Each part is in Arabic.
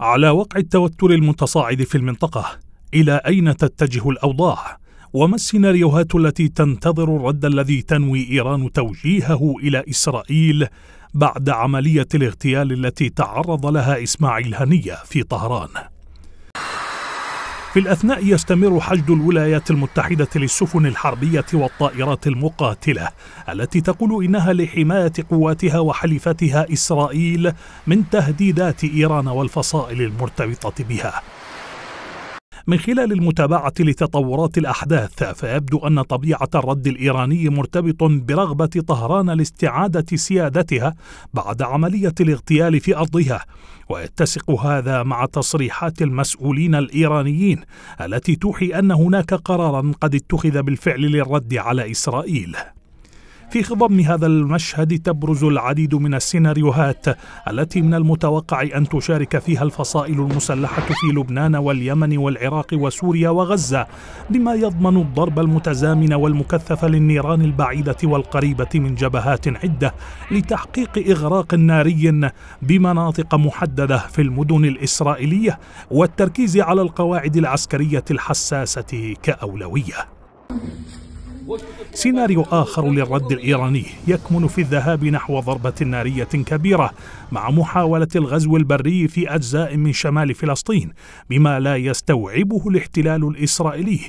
على وقع التوتر المتصاعد في المنطقة إلى أين تتجه الأوضاع؟ وما السيناريوهات التي تنتظر الرد الذي تنوي إيران توجيهه إلى إسرائيل بعد عملية الاغتيال التي تعرض لها إسماعيل هنية في طهران؟ في الأثناء يستمر حشد الولايات المتحدة للسفن الحربية والطائرات المقاتلة التي تقول إنها لحماية قواتها وحليفتها إسرائيل من تهديدات إيران والفصائل المرتبطة بها من خلال المتابعة لتطورات الأحداث فيبدو أن طبيعة الرد الإيراني مرتبط برغبة طهران لاستعادة سيادتها بعد عملية الاغتيال في أرضها ويتسق هذا مع تصريحات المسؤولين الإيرانيين التي توحي أن هناك قرارا قد اتخذ بالفعل للرد على إسرائيل في خضم هذا المشهد تبرز العديد من السيناريوهات التي من المتوقع أن تشارك فيها الفصائل المسلحة في لبنان واليمن والعراق وسوريا وغزة بما يضمن الضرب المتزامن والمكثف للنيران البعيدة والقريبة من جبهات عدة لتحقيق إغراق ناري بمناطق محددة في المدن الإسرائيلية والتركيز على القواعد العسكرية الحساسة كأولوية. سيناريو آخر للرد الإيراني يكمن في الذهاب نحو ضربة نارية كبيرة مع محاولة الغزو البري في أجزاء من شمال فلسطين بما لا يستوعبه الاحتلال الإسرائيلي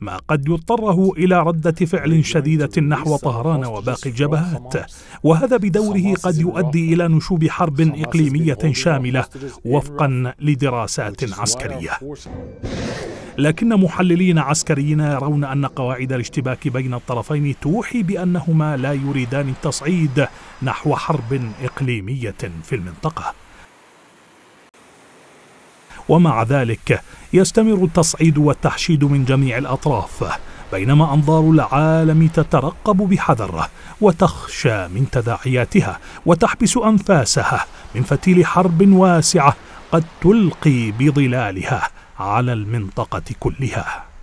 ما قد يضطره إلى ردة فعل شديدة نحو طهران وباقي الجبهات وهذا بدوره قد يؤدي إلى نشوب حرب إقليمية شاملة وفقا لدراسات عسكرية لكن محللين عسكريين يرون أن قواعد الاشتباك بين الطرفين توحي بأنهما لا يريدان التصعيد نحو حرب إقليمية في المنطقة ومع ذلك يستمر التصعيد والتحشيد من جميع الأطراف بينما أنظار العالم تترقب بحذر وتخشى من تداعياتها وتحبس أنفاسها من فتيل حرب واسعة قد تلقي بظلالها على المنطقه كلها